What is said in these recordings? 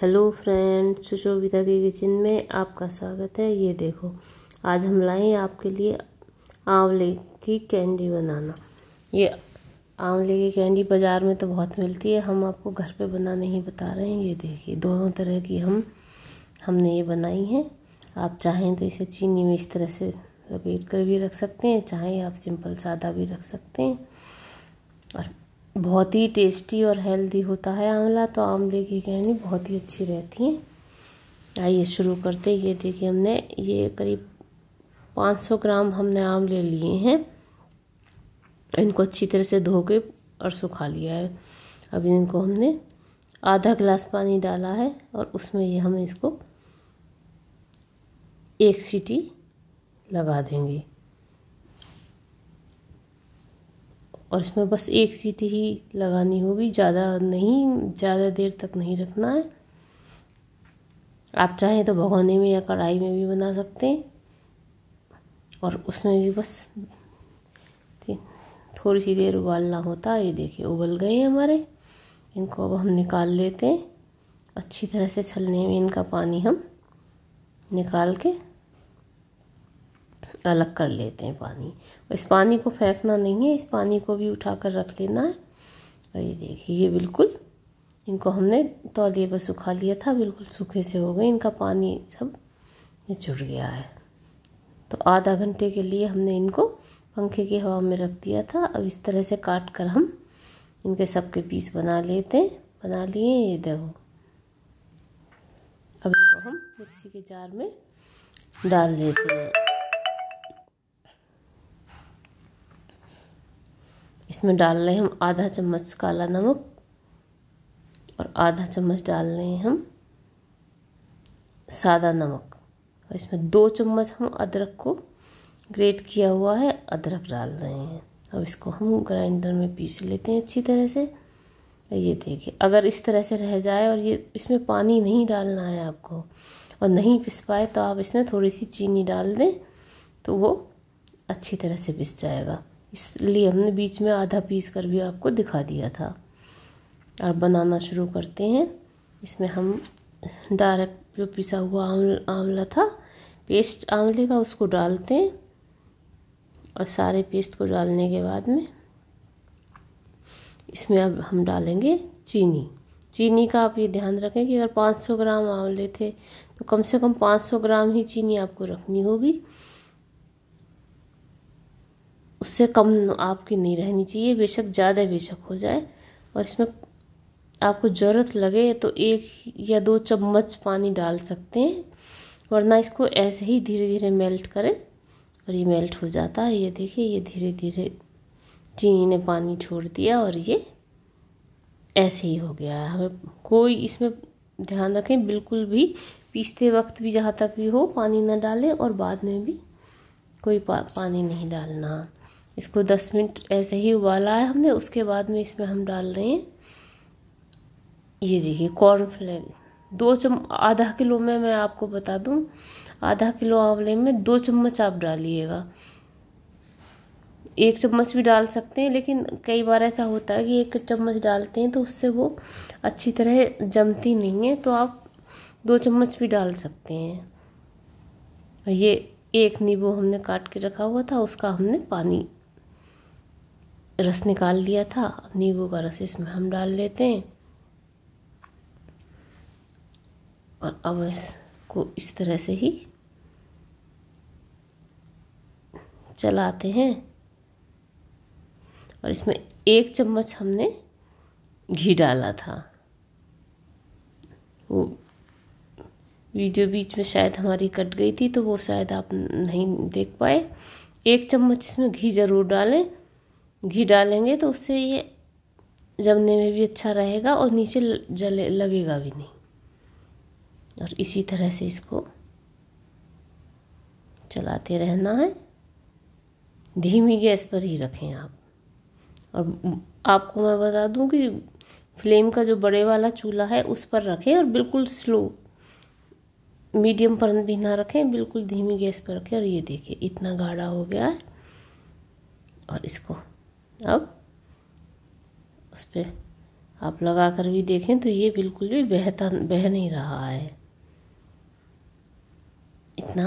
hello friend सुशोभिता के kitchen में आपका स्वागत है ये देखो आज हम लाए आपके लिए आंवले की कैंडी बनाना ये आंवले की कैंडी बाज़ार में तो बहुत मिलती है हम आपको घर पे बनाने ही बता रहे हैं ये देखिए दोनों तरह की हम हमने ये बनाई है आप चाहें तो इसे चीनी में इस तरह से लपेट कर भी रख सकते हैं चाहें आप सिंपल सादा भी रख सकते हैं और बहुत ही टेस्टी और हेल्दी होता है आंवला तो आंवले की ग्रहणी बहुत ही अच्छी रहती है आइए शुरू करते ये देखिए हमने ये करीब 500 ग्राम हमने आंवले लिए हैं इनको अच्छी तरह से धो के और सुखा लिया है अब इनको हमने आधा गिलास पानी डाला है और उसमें ये हम इसको एक सीटी लगा देंगे और इसमें बस एक सीटी ही लगानी होगी ज़्यादा नहीं ज़्यादा देर तक नहीं रखना है आप चाहें तो भगोने में या कढ़ाई में भी बना सकते हैं और उसमें भी बस थोड़ी सी देर उबालना होता है ये देखिए उबल गए हैं हमारे इनको अब हम निकाल लेते हैं अच्छी तरह से छलने में इनका पानी हम निकाल के अलग कर लेते हैं पानी और इस पानी को फेंकना नहीं है इस पानी को भी उठा कर रख लेना है और ये देखिए ये बिल्कुल इनको हमने तौलिए पर सुखा लिया था बिल्कुल सूखे से हो गए इनका पानी सब ये छुट गया है तो आधा घंटे के लिए हमने इनको पंखे की हवा में रख दिया था अब इस तरह से काट कर हम इनके सबके पीस बना लेते हैं बना लिए ये देखो अब इनको हम मिक्सी के जार में डाल देते हैं इसमें डाल रहे हैं हम आधा चम्मच काला नमक और आधा चम्मच डाल रहे हैं हम सादा नमक और इसमें दो चम्मच हम अदरक को ग्रेट किया हुआ है अदरक डाल रहे हैं अब इसको हम ग्राइंडर में पीस लेते हैं अच्छी तरह से ये देखिए अगर इस तरह से रह जाए और ये इसमें पानी नहीं डालना है आपको और नहीं पिस पाए तो आप इसमें थोड़ी सी चीनी डाल दें तो वो अच्छी तरह से पिस जाएगा इसलिए हमने बीच में आधा पीस कर भी आपको दिखा दिया था और बनाना शुरू करते हैं इसमें हम डायरेक्ट जो पिसा हुआ आंवला था पेस्ट आंवले का उसको डालते हैं और सारे पेस्ट को डालने के बाद में इसमें अब हम डालेंगे चीनी चीनी का आप ये ध्यान रखें कि अगर 500 ग्राम आंवले थे तो कम से कम 500 ग्राम ही चीनी आपको रखनी होगी उससे कम आपकी नहीं रहनी चाहिए बेशक ज़्यादा बेशक हो जाए और इसमें आपको ज़रूरत लगे तो एक या दो चम्मच पानी डाल सकते हैं वरना इसको ऐसे ही धीरे धीरे मेल्ट करें और ये मेल्ट हो जाता है ये देखिए ये धीरे धीरे चीनी ने पानी छोड़ दिया और ये ऐसे ही हो गया है हमें कोई इसमें ध्यान रखें बिल्कुल भी पीसते वक्त भी जहाँ तक भी हो पानी ना डालें और बाद में भी कोई पा, पानी नहीं डालना इसको 10 मिनट ऐसे ही उबाला है हमने उसके बाद में इसमें हम डाल रहे हैं ये देखिए कॉर्नफ्लेक्स दो चम आधा किलो में मैं आपको बता दूं आधा किलो आंवले में दो चम्मच आप डालिएगा एक चम्मच भी डाल सकते हैं लेकिन कई बार ऐसा होता है कि एक चम्मच डालते हैं तो उससे वो अच्छी तरह जमती नहीं है तो आप दो चम्मच भी डाल सकते हैं ये एक नींबू हमने काट के रखा हुआ था उसका हमने पानी रस निकाल लिया था नींबू का रस इसमें हम डाल लेते हैं और अब इसको इस तरह से ही चलाते हैं और इसमें एक चम्मच हमने घी डाला था वो वीडियो बीच में शायद हमारी कट गई थी तो वो शायद आप नहीं देख पाए एक चम्मच इसमें घी ज़रूर डालें घी डालेंगे तो उससे ये जमने में भी अच्छा रहेगा और नीचे जले लगेगा भी नहीं और इसी तरह से इसको चलाते रहना है धीमी गैस पर ही रखें आप और आपको मैं बता दूं कि फ्लेम का जो बड़े वाला चूल्हा है उस पर रखें और बिल्कुल स्लो मीडियम पर भी ना रखें बिल्कुल धीमी गैस पर रखें और ये देखिए इतना गाढ़ा हो गया है और इसको अब उस पर आप लगा कर भी देखें तो ये बिल्कुल भी बहता बह नहीं रहा है इतना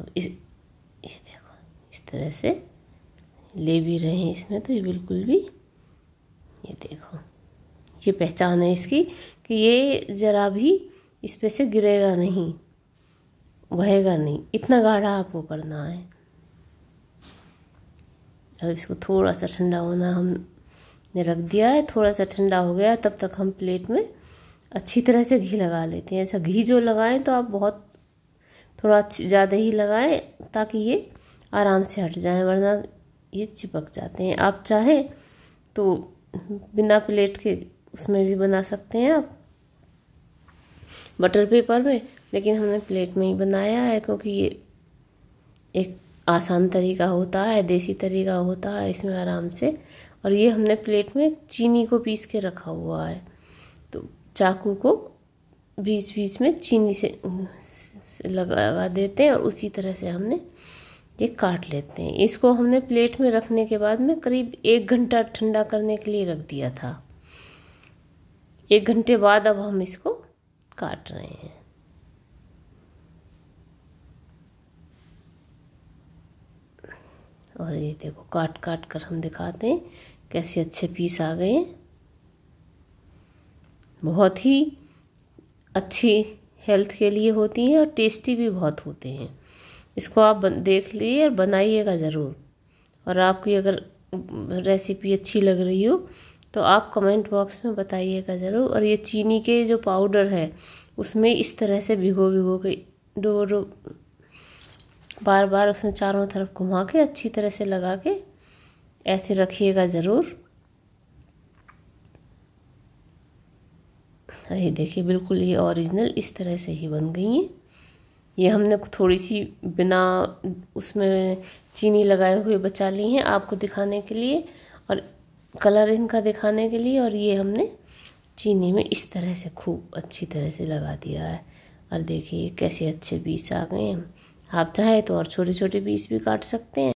अब इस ये देखो इस तरह से ले भी रहे हैं इसमें तो ये बिल्कुल भी ये देखो ये पहचान है इसकी कि ये ज़रा भी इस पे से गिरेगा नहीं बहेगा नहीं इतना गाढ़ा आपको करना है अब मतलब इसको थोड़ा सा ठंडा होना हमने रख दिया है थोड़ा सा ठंडा हो गया तब तक हम प्लेट में अच्छी तरह से घी लगा लेते हैं ऐसा घी जो लगाएं तो आप बहुत थोड़ा ज़्यादा ही लगाएं ताकि ये आराम से हट जाए वरना ये चिपक जाते हैं आप चाहें तो बिना प्लेट के उसमें भी बना सकते हैं आप बटर पेपर में लेकिन हमने प्लेट में ही बनाया है क्योंकि ये एक आसान तरीका होता है देसी तरीका होता है इसमें आराम से और ये हमने प्लेट में चीनी को पीस के रखा हुआ है तो चाकू को बीच बीच में चीनी से लगा देते हैं और उसी तरह से हमने ये काट लेते हैं इसको हमने प्लेट में रखने के बाद में करीब एक घंटा ठंडा करने के लिए रख दिया था एक घंटे बाद अब हम इसको काट रहे हैं और ये देखो काट काट कर हम दिखाते हैं कैसे अच्छे पीस आ गए बहुत ही अच्छी हेल्थ के लिए होती हैं और टेस्टी भी बहुत होते हैं इसको आप देख लिए और बनाइएगा ज़रूर और आपकी अगर रेसिपी अच्छी लग रही हो तो आप कमेंट बॉक्स में बताइएगा ज़रूर और ये चीनी के जो पाउडर है उसमें इस तरह से भिगो भिगो के डो डो बार बार उसमें चारों तरफ घुमा के अच्छी तरह से लगा के ऐसे रखिएगा ज़रूर ये देखिए बिल्कुल ये ओरिजिनल इस तरह से ही बन गई हैं ये हमने थोड़ी सी बिना उसमें चीनी लगाए हुए बचा ली हैं आपको दिखाने के लिए और कलर इनका दिखाने के लिए और ये हमने चीनी में इस तरह से खूब अच्छी तरह से लगा दिया है और देखिए कैसे अच्छे बीस आ गए हैं आप चाहे तो और छोटे छोटे पीस भी काट सकते हैं